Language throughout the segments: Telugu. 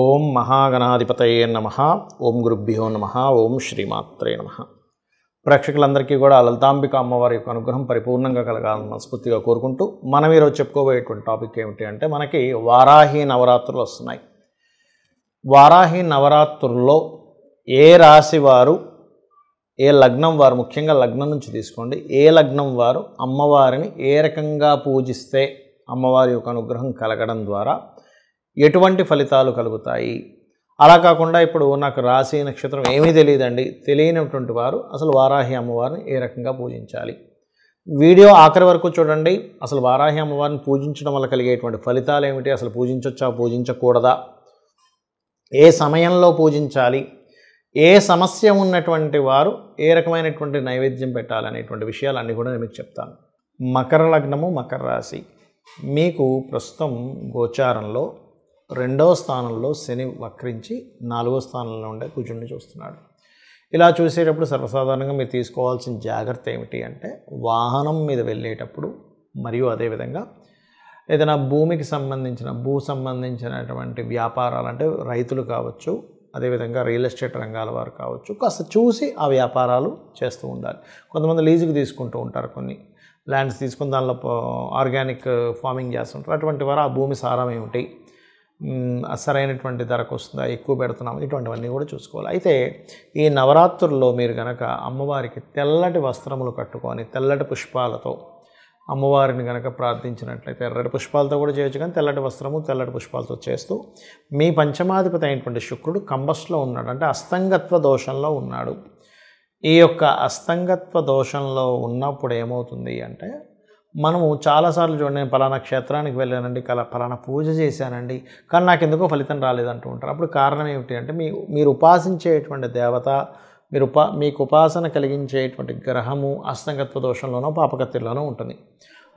ఓం మహాగణాధిపతయే నమ ఓం గురుభ్యో నమ ఓం శ్రీమాత్రే నమ ప్రేక్షకులందరికీ కూడా లలితాంబిక అమ్మవారి యొక్క అనుగ్రహం పరిపూర్ణంగా కలగాలని మనస్ఫూర్తిగా కోరుకుంటూ మనం ఈరోజు చెప్పుకోబోయేటువంటి టాపిక్ ఏమిటి అంటే మనకి వారాహి నవరాత్రులు వస్తున్నాయి వారాహి నవరాత్రుల్లో ఏ రాశి వారు ఏ లగ్నం వారు ముఖ్యంగా లగ్నం నుంచి తీసుకోండి ఏ లగ్నం వారు అమ్మవారిని ఏ రకంగా పూజిస్తే అమ్మవారి యొక్క అనుగ్రహం కలగడం ద్వారా ఎటువంటి ఫలితాలు కలుగుతాయి అలా కాకుండా ఇప్పుడు నాకు రాశి నక్షత్రం ఏమీ తెలియదండి తెలియనటువంటి వారు అసలు వారాహి అమ్మవారిని ఏ రకంగా పూజించాలి వీడియో ఆఖరి వరకు చూడండి అసలు వారాహి అమ్మవారిని పూజించడం వల్ల కలిగేటువంటి ఫలితాలు ఏమిటి అసలు పూజించవచ్చా పూజించకూడదా ఏ సమయంలో పూజించాలి ఏ సమస్య ఉన్నటువంటి వారు ఏ రకమైనటువంటి నైవేద్యం పెట్టాలనేటువంటి విషయాలన్నీ కూడా నేను మీకు చెప్తాను మకర లగ్నము మకర రాశి మీకు ప్రస్తుతం గోచారంలో రెండవ స్థానంలో శని వక్రించి నాలుగో స్థానంలో ఉండే కుజుడిని చూస్తున్నాడు ఇలా చూసేటప్పుడు సర్వసాధారణంగా మీరు తీసుకోవాల్సిన జాగ్రత్త ఏమిటి అంటే వాహనం మీద వెళ్ళేటప్పుడు మరియు అదేవిధంగా ఏదైనా భూమికి సంబంధించిన భూ సంబంధించినటువంటి వ్యాపారాలు అంటే రైతులు కావచ్చు అదేవిధంగా రియల్ ఎస్టేట్ రంగాల వారు కావచ్చు కాస్త చూసి ఆ వ్యాపారాలు చేస్తూ ఉండాలి కొంతమంది లీజుకు తీసుకుంటూ ఉంటారు కొన్ని ల్యాండ్స్ తీసుకుని దానిలో ఆర్గానిక్ ఫార్మింగ్ చేస్తుంటారు అటువంటి వారు ఆ భూమి సారం ఏమిటి సరైనటువంటి ధరకు వస్తుందా ఎక్కువ పెడుతున్నాము ఇటువంటివన్నీ కూడా చూసుకోవాలి అయితే ఈ నవరాత్రుల్లో మీరు కనుక అమ్మవారికి తెల్లటి వస్త్రములు కట్టుకొని తెల్లటి పుష్పాలతో అమ్మవారిని కనుక ప్రార్థించినట్లయితే ఎర్రటి పుష్పాలతో కూడా చేయొచ్చు కానీ తెల్లటి వస్త్రము తెల్లటి పుష్పాలతో చేస్తూ మీ పంచమాధిపతి అయినటువంటి శుక్రుడు కంబస్లో ఉన్నాడు అంటే అస్తంగత్వ దోషంలో ఉన్నాడు ఈ యొక్క అస్తంగత్వ దోషంలో ఉన్నప్పుడు ఏమవుతుంది అంటే మనము చాలాసార్లు చూడండి నేను పలానా క్షేత్రానికి వెళ్ళానండి కల పలానా పూజ చేశానండి కానీ నాకు ఎందుకో ఫలితం రాలేదంటూ ఉంటారు అప్పుడు కారణం ఏమిటి అంటే మీ మీరు ఉపాసించేటువంటి దేవత మీరు ఉపా మీకు ఉపాసన కలిగించేటువంటి గ్రహము అస్తంగత్వ దోషంలోనో పాపకత్తిలోనో ఉంటుంది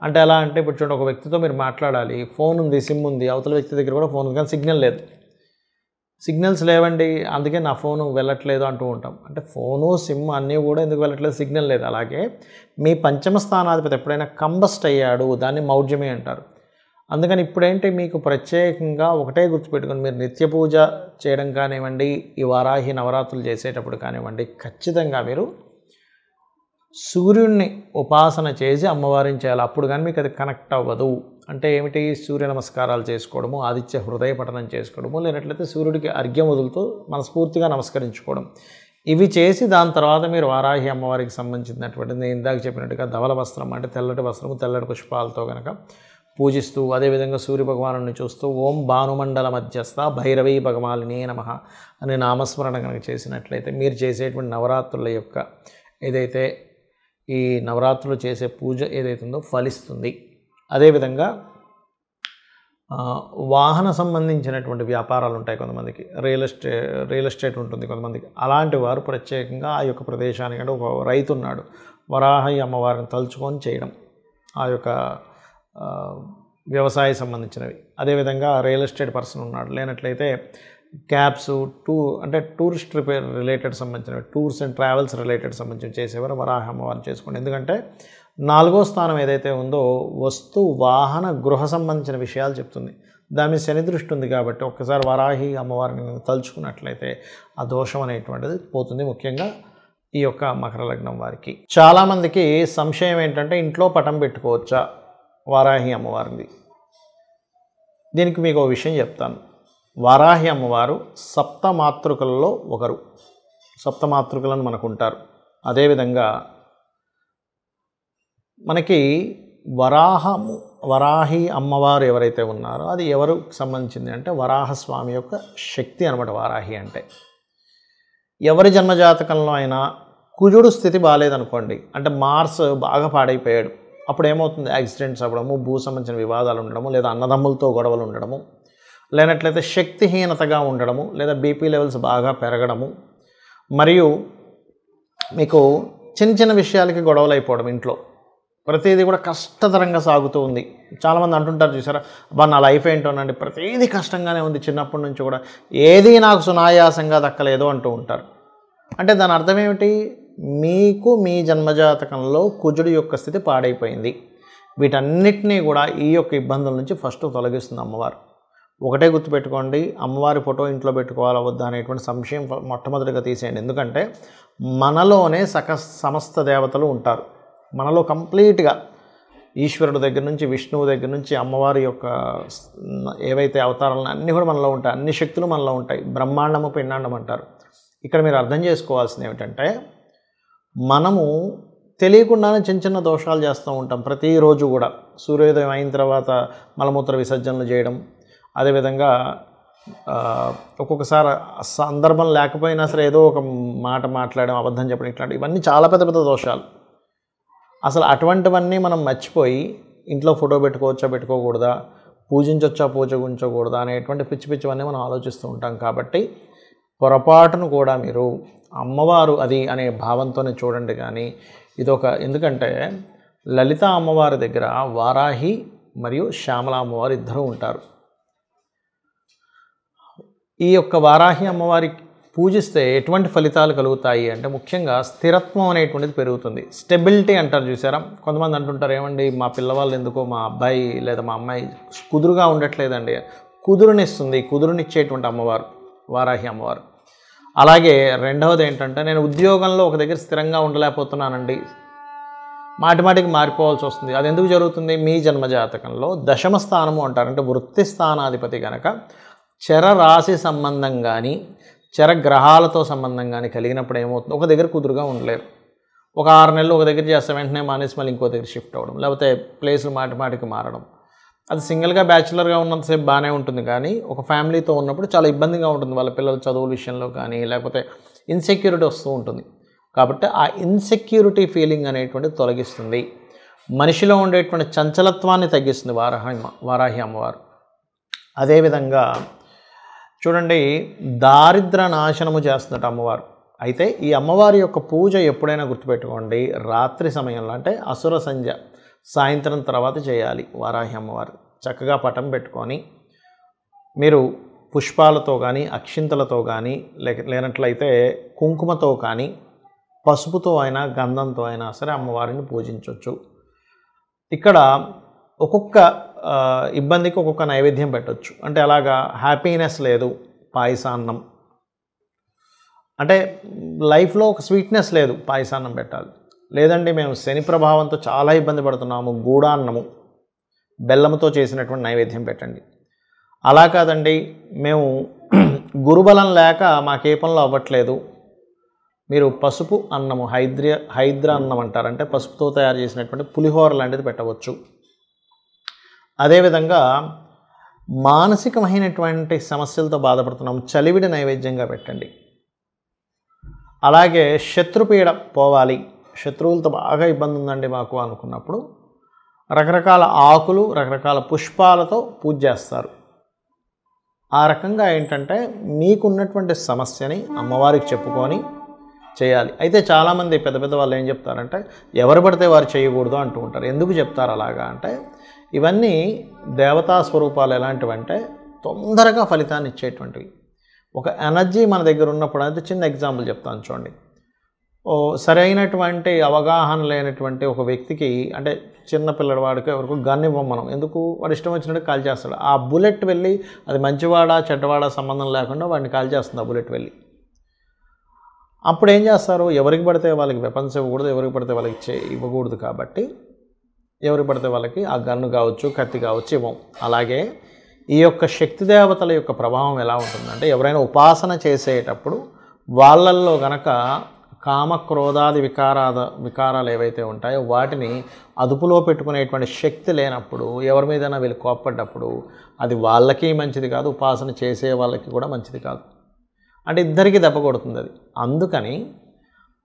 అంటే ఎలా అంటే ఇప్పుడు చూడండి ఒక వ్యక్తితో మీరు మాట్లాడాలి ఫోన్ ఉంది సిమ్ ఉంది అవతల వ్యక్తి దగ్గర కూడా ఫోన్ ఉంది కానీ సిగ్నల్ లేదు సిగ్నల్స్ లేవండి అందుకే నా ఫోను వెళ్ళట్లేదు అంటూ ఉంటాం అంటే ఫోను సిమ్ అన్నీ కూడా ఎందుకు వెళ్ళట్లేదు సిగ్నల్ లేదు అలాగే మీ పంచమ స్థానాధిపతి ఎప్పుడైనా కంబస్ట్ అయ్యాడు దాన్ని మౌఢ్యమే అంటారు అందుకని ఇప్పుడేంటి మీకు ప్రత్యేకంగా ఒకటే గుర్తుపెట్టుకుని మీరు నిత్య పూజ చేయడం కానివ్వండి ఈ వారాహి నవరాత్రులు చేసేటప్పుడు కానివ్వండి ఖచ్చితంగా మీరు సూర్యుడిని ఉపాసన చేసి అమ్మవారిని చేయాలి అప్పుడు కానీ మీకు అది కనెక్ట్ అవ్వదు అంటే ఏమిటి సూర్య నమస్కారాలు చేసుకోవడము ఆదిత్య హృదయ పఠనం చేసుకోవడము లేనట్లయితే సూర్యుడికి అర్ఘ్యం వదులుతూ మనస్ఫూర్తిగా నమస్కరించుకోవడం ఇవి చేసి దాని తర్వాత మీరు వారాహి అమ్మవారికి సంబంధించినటువంటి నేను ఇందాక చెప్పినట్టుగా ధవల వస్త్రం అంటే తెల్లటి వస్త్రము తెల్లటి పుష్పాలతో కనుక పూజిస్తూ అదేవిధంగా సూర్య భగవాను చూస్తూ ఓం భానుమండల మధ్యస్థ భైరవీ నే నమ అనే నామస్మరణ కనుక చేసినట్లయితే మీరు చేసేటువంటి నవరాత్రుల యొక్క ఏదైతే ఈ నవరాత్రులు చేసే పూజ ఏదైతుందో ఫలిస్తుంది అదేవిధంగా వాహన సంబంధించినటువంటి వ్యాపారాలు ఉంటాయి కొంతమందికి రియల్ ఎస్టే రియల్ ఎస్టేట్ ఉంటుంది కొంతమందికి అలాంటి వారు ప్రత్యేకంగా ఆ యొక్క ప్రదేశానికి అంటే ఒక రైతు ఉన్నాడు వరాహి అమ్మవారిని తలుచుకొని చేయడం ఆ యొక్క వ్యవసాయ సంబంధించినవి అదేవిధంగా రియల్ ఎస్టేట్ పర్సన్ ఉన్నాడు లేనట్లయితే క్యాబ్స్ టూ అంటే టూరిస్ట్ రిపేర్ రిలేటెడ్ సంబంధించినవి టూర్స్ అండ్ ట్రావెల్స్ రిలేటెడ్ సంబంధించి చేసేవారు వరాహ అమ్మవారిని చేసుకోండి ఎందుకంటే నాలుగో స్థానం ఏదైతే ఉందో వస్తు వాహన గృహ సంబంధించిన విషయాలు చెప్తుంది దాని మీద శని దృష్టి ఉంది కాబట్టి ఒక్కసారి వరాహి అమ్మవారిని తలుచుకున్నట్లయితే ఆ దోషం అనేటువంటిది పోతుంది ముఖ్యంగా ఈ యొక్క మకర లగ్నం వారికి చాలామందికి సంశయం ఏంటంటే ఇంట్లో పటం పెట్టుకోవచ్చా వారాహి అమ్మవారిని దీనికి మీకు ఒక విషయం చెప్తాను వారాహి అమ్మవారు సప్తమాతృకలలో ఒకరు సప్తమాతృకలను మనకుంటారు అదేవిధంగా మనకి వరాహము వరాహి అమ్మవారు ఎవరైతే ఉన్నారో అది ఎవరు సంబంధించింది అంటే వరాహస్వామి యొక్క శక్తి అనమాట వరాహి అంటే ఎవరి జన్మజాతకంలో అయినా కుజుడు స్థితి బాగాలేదనుకోండి అంటే మార్స్ బాగా పాడైపోయాడు అప్పుడు ఏమవుతుంది యాక్సిడెంట్స్ అవ్వడము భూ సంబంధించిన వివాదాలు ఉండడము లేదా అన్నదమ్ములతో గొడవలు ఉండడము లేనట్లయితే శక్తిహీనతగా ఉండడము లేదా బీపీ లెవెల్స్ బాగా పెరగడము మరియు మీకు చిన్న చిన్న విషయాలకి గొడవలు అయిపోవడం ఇంట్లో ప్రతిదీ కూడా కష్టతరంగా సాగుతూ ఉంది చాలామంది అంటుంటారు చూసారా అబ్బా నా లైఫ్ ఏంటోనండి ప్రతిదీ కష్టంగానే ఉంది చిన్నప్పటి నుంచి కూడా ఏది నాకు సునాయాసంగా దక్కలేదు అంటూ ఉంటారు అంటే దాని అర్థం ఏమిటి మీకు మీ జన్మజాతకంలో కుజుడు యొక్క స్థితి పాడైపోయింది వీటన్నిటినీ కూడా ఈ యొక్క ఇబ్బందుల నుంచి ఫస్ట్ తొలగిస్తుంది అమ్మవారు ఒకటే గుర్తుపెట్టుకోండి అమ్మవారి ఫోటో ఇంట్లో పెట్టుకోవాలా వద్దా అనేటువంటి సంశయం మొట్టమొదటిగా తీసేయండి ఎందుకంటే మనలోనే సక సమస్త దేవతలు ఉంటారు మనలో కంప్లీట్గా ఈశ్వరుడు దగ్గర నుంచి విష్ణువు దగ్గర నుంచి అమ్మవారి యొక్క ఏవైతే అవతారాలను అన్నీ కూడా మనలో ఉంటాయి అన్ని శక్తులు మనలో ఉంటాయి బ్రహ్మాండము పిండాండం అంటారు ఇక్కడ మీరు అర్థం చేసుకోవాల్సింది ఏమిటంటే మనము తెలియకుండానే చిన్న చిన్న దోషాలు చేస్తూ ఉంటాం ప్రతిరోజు కూడా సూర్యోదయం అయిన తర్వాత మలమూత్ర విసర్జనలు చేయడం అదేవిధంగా ఒక్కొక్కసారి సందర్భం లేకపోయినా సరే ఏదో ఒక మాట మాట్లాడడం అబద్ధం చెప్పడం ఇట్లాంటి ఇవన్నీ చాలా పెద్ద పెద్ద దోషాలు అసలు అటువంటివన్నీ మనం మర్చిపోయి ఇంట్లో ఫోటో పెట్టుకోవచ్చా పెట్టుకోకూడదా పూజించొచ్చా ఉంచకూడదా అనేటువంటి పిచ్చి పిచ్చివన్నీ మనం ఆలోచిస్తూ ఉంటాం కాబట్టి పొరపాటును కూడా మీరు అమ్మవారు అది అనే భావంతోనే చూడండి కానీ ఇదొక ఎందుకంటే లలిత అమ్మవారి దగ్గర వారాహి మరియు శ్యామల అమ్మవారు ఇద్దరు ఉంటారు ఈ యొక్క వారాహి అమ్మవారికి పూజిస్తే ఎటువంటి ఫలితాలు కలుగుతాయి అంటే ముఖ్యంగా స్థిరత్వం అనేటువంటిది పెరుగుతుంది స్టెబిలిటీ అంటారు చూసారా కొంతమంది అంటుంటారు ఏమండి మా పిల్లవాళ్ళు ఎందుకో మా అబ్బాయి లేదా మా అమ్మాయి కుదురుగా ఉండట్లేదండి కుదురునిస్తుంది కుదురునిచ్చేటువంటి అమ్మవారు వారాహి అమ్మవారు అలాగే రెండవది ఏంటంటే నేను ఉద్యోగంలో ఒక దగ్గర స్థిరంగా ఉండలేకపోతున్నానండి మాటిమాటికి మారిపోవాల్సి వస్తుంది అది ఎందుకు జరుగుతుంది మీ జన్మ జాతకంలో దశమ స్థానము అంటారు అంటే వృత్తి స్థానాధిపతి కనుక చర రాశి సంబంధం కానీ చరగ్రహాలతో సంబంధం కానీ కలిగినప్పుడు ఏమవుతుంది ఒక దగ్గర కుదురుగా ఉండలేరు ఒక ఆరు నెలలు ఒక దగ్గర చేస్తే వెంటనే మానేసి మళ్ళీ ఇంకో దగ్గర షిఫ్ట్ అవ్వడం లేకపోతే ప్లేసులు మాటి మాటికి మారడం అది సింగిల్గా బ్యాచులర్గా ఉన్నంతసేపు బాగానే ఉంటుంది కానీ ఒక ఫ్యామిలీతో ఉన్నప్పుడు చాలా ఇబ్బందిగా ఉంటుంది వాళ్ళ పిల్లల చదువుల విషయంలో కానీ లేకపోతే ఇన్సెక్యూరిటీ వస్తూ ఉంటుంది కాబట్టి ఆ ఇన్సెక్యూరిటీ ఫీలింగ్ అనేటువంటిది తొలగిస్తుంది మనిషిలో ఉండేటువంటి చంచలత్వాన్ని తగ్గిస్తుంది వారాహి వారాహి అమ్మవారు అదేవిధంగా చూడండి దారిద్ర నాశనము చేస్తున్నట్టు అమ్మవారు అయితే ఈ అమ్మవారి యొక్క పూజ ఎప్పుడైనా గుర్తుపెట్టుకోండి రాత్రి సమయంలో అంటే అసుర సంధ్య సాయంత్రం తర్వాత చేయాలి వారాహి అమ్మవారు చక్కగా పటం పెట్టుకొని మీరు పుష్పాలతో కానీ అక్షింతలతో కానీ లేక లేనట్లయితే కుంకుమతో కానీ పసుపుతో అయినా గంధంతో అయినా సరే అమ్మవారిని పూజించవచ్చు ఇక్కడ ఒక్కొక్క ఇబ్బందికి ఒక్కొక్క నైవేద్యం పెట్టచ్చు అంటే అలాగా హ్యాపీనెస్ లేదు పాయసాన్నం అంటే లైఫ్లో ఒక స్వీట్నెస్ లేదు పాయసాన్నం పెట్టాలి లేదండి మేము శని ప్రభావంతో చాలా ఇబ్బంది పడుతున్నాము గూడాన్నము బెల్లంతో చేసినటువంటి నైవేద్యం పెట్టండి అలా కాదండి మేము గురుబలం లేక మాకే పనులు అవ్వట్లేదు మీరు పసుపు అన్నము హైద్ర హైద్ర అన్నం అంటారంటే పసుపుతో తయారు చేసినటువంటి పులిహోర లాంటిది పెట్టవచ్చు అదేవిధంగా మానసికమైనటువంటి సమస్యలతో బాధపడుతున్నాం చలివిడి నైవేద్యంగా పెట్టండి అలాగే శత్రుపీడ పోవాలి శత్రువులతో బాగా ఇబ్బంది ఉందండి మాకు అనుకున్నప్పుడు రకరకాల ఆకులు రకరకాల పుష్పాలతో పూజ చేస్తారు ఆ రకంగా ఏంటంటే మీకున్నటువంటి సమస్యని అమ్మవారికి చెప్పుకొని చేయాలి అయితే చాలామంది పెద్ద పెద్ద వాళ్ళు ఏం చెప్తారంటే ఎవరు పడితే వారు చేయకూడదు అంటూ ఉంటారు ఎందుకు చెప్తారు అలాగా అంటే ఇవన్నీ దేవతా స్వరూపాలు ఎలాంటివంటే తొందరగా ఫలితాన్ని ఇచ్చేటువంటివి ఒక ఎనర్జీ మన దగ్గర ఉన్నప్పుడు అయితే చిన్న ఎగ్జాంపుల్ చెప్తాను చూడండి ఓ సరైనటువంటి అవగాహన లేనటువంటి ఒక వ్యక్తికి అంటే చిన్న పిల్లవాడికి ఎవరికి గన్ ఇవ్వం ఎందుకు వాడు ఇష్టం వచ్చినట్టు కాల్ చేస్తాడు ఆ బుల్లెట్ వెళ్ళి అది మంచివాడా చెడ్డవాడా సంబంధం లేకుండా వాడిని కాల్ చేస్తుంది ఆ బుల్లెట్ వెళ్ళి అప్పుడు ఏం చేస్తారు ఎవరికి పడితే వాళ్ళకి వెపన్స్ ఇవ్వకూడదు ఎవరికి పడితే వాళ్ళకి ఇచ్చే ఇవ్వకూడదు కాబట్టి ఎవరు పడితే వాళ్ళకి ఆ గన్ను కావచ్చు కత్తి కావచ్చు ఇవ్వం అలాగే ఈ యొక్క శక్తి దేవతల యొక్క ప్రభావం ఎలా ఉంటుందంటే ఎవరైనా ఉపాసన చేసేటప్పుడు వాళ్ళల్లో గనక కామ క్రోధాది వికారాద వికారాలు ఏవైతే ఉంటాయో వాటిని అదుపులో పెట్టుకునేటువంటి శక్తి లేనప్పుడు ఎవరి మీదైనా వీళ్ళు కోప్పడ్డప్పుడు అది వాళ్ళకి మంచిది కాదు ఉపాసన చేసే వాళ్ళకి కూడా మంచిది కాదు అంటే ఇద్దరికీ దెబ్బ కొడుతుంది అది అందుకని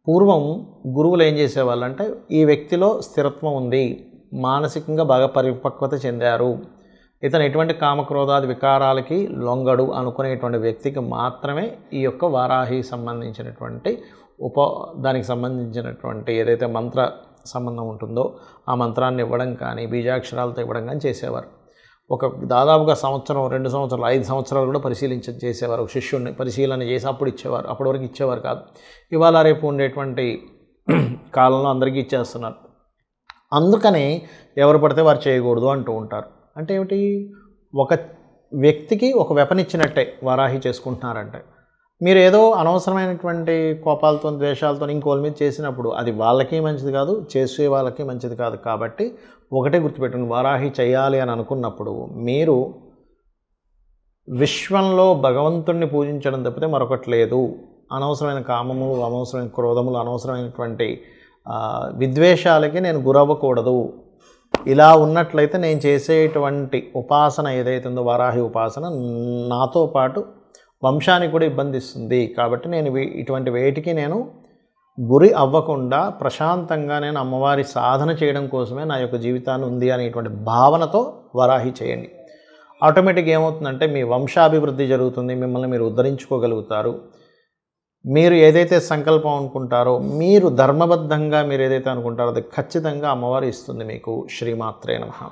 పూర్వం గురువులు ఏం చేసేవాళ్ళంటే ఈ వ్యక్తిలో స్థిరత్వం ఉంది మానసికంగా బాగా పరిపక్వత చెందారు ఇతను ఎటువంటి కామక్రోధాది వికారాలకి లొంగడు అనుకునేటువంటి వ్యక్తికి మాత్రమే ఈ యొక్క వారాహి సంబంధించినటువంటి ఉప దానికి సంబంధించినటువంటి ఏదైతే మంత్ర సంబంధం ఉంటుందో ఆ మంత్రాన్ని ఇవ్వడం కానీ బీజాక్షరాలతో ఇవ్వడం కానీ చేసేవారు ఒక దాదాపుగా సంవత్సరం రెండు సంవత్సరాలు ఐదు సంవత్సరాలు కూడా పరిశీలించ చేసేవారు శిష్యుడిని పరిశీలన చేసి అప్పుడు ఇచ్చేవారు అప్పటి వరకు ఇచ్చేవారు కాదు ఇవాళ రేపు ఉండేటువంటి కాలంలో అందరికీ ఇచ్చేస్తున్నారు అందుకని ఎవరు పడితే వారు చేయకూడదు అంటూ ఉంటారు అంటే ఏమిటి ఒక వ్యక్తికి ఒక వెపన్ ఇచ్చినట్టే వారాహి చేసుకుంటున్నారంటే మీరు ఏదో అనవసరమైనటువంటి కోపాలతో ద్వేషాలతో ఇంకోళ్ళ మీద చేసినప్పుడు అది వాళ్ళకి మంచిది కాదు చేసే వాళ్ళకి మంచిది కాదు కాబట్టి ఒకటే గుర్తుపెట్టండి వారాహి చేయాలి అని అనుకున్నప్పుడు మీరు విశ్వంలో భగవంతుణ్ణి పూజించడం తప్పితే మరొకటి లేదు అనవసరమైన కామములు అనవసరమైన క్రోధములు అనవసరమైనటువంటి విద్వేషాలకి నేను గురవ్వకూడదు ఇలా ఉన్నట్లయితే నేను చేసేటువంటి ఉపాసన ఉందో వారాహి ఉపాసన నాతో పాటు వంశానికి కూడా ఇబ్బంది ఇస్తుంది కాబట్టి నేను ఇటువంటి వేటికి నేను గురి అవ్వకుండా ప్రశాంతంగా నేను అమ్మవారి సాధన చేయడం కోసమే నా యొక్క జీవితాన్ని ఉంది అనేటువంటి భావనతో వరాహి చేయండి ఆటోమేటిక్గా ఏమవుతుందంటే మీ వంశాభివృద్ధి జరుగుతుంది మిమ్మల్ని మీరు ఉద్ధరించుకోగలుగుతారు మీరు ఏదైతే సంకల్పం అనుకుంటారో మీరు ధర్మబద్ధంగా మీరు ఏదైతే అనుకుంటారో అది ఖచ్చితంగా అమ్మవారు ఇస్తుంది మీకు శ్రీమాత్రే నమ